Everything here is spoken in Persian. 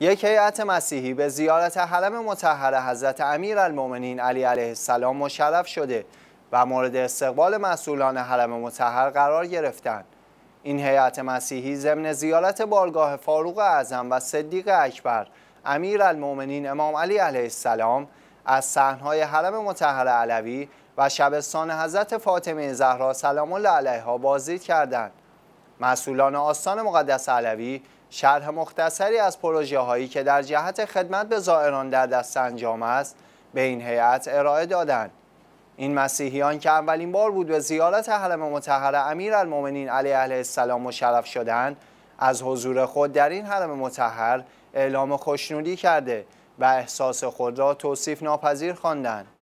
یک هیئت مسیحی به زیارت حرم مطهر حضرت امیر المومنین علی علیه السلام مشرف شده و مورد استقبال مسئولان حرم مطهر قرار گرفتند. این هیئت مسیحی ضمن زیارت بارگاه فاروق اعظم و صدیق اکبر امیر المومنین امام علی علیه السلام از صحنهای حرم مطهر علوی و شبستان حضرت فاطمه زهرا سلام الله علیها بازدید کردند. مسئولان آستان مقدس علوی شرح مختصری از پروژه هایی که در جهت خدمت به زائران در دست انجام است به این هیئت ارائه دادند. این مسیحیان که اولین بار بود به زیارت حرم مطهر امیرالمؤمنین علیه علیه السلام مشرف شدند از حضور خود در این حرم مطهر اعلام خوشنودی کرده و احساس خود را توصیف ناپذیر خواندند.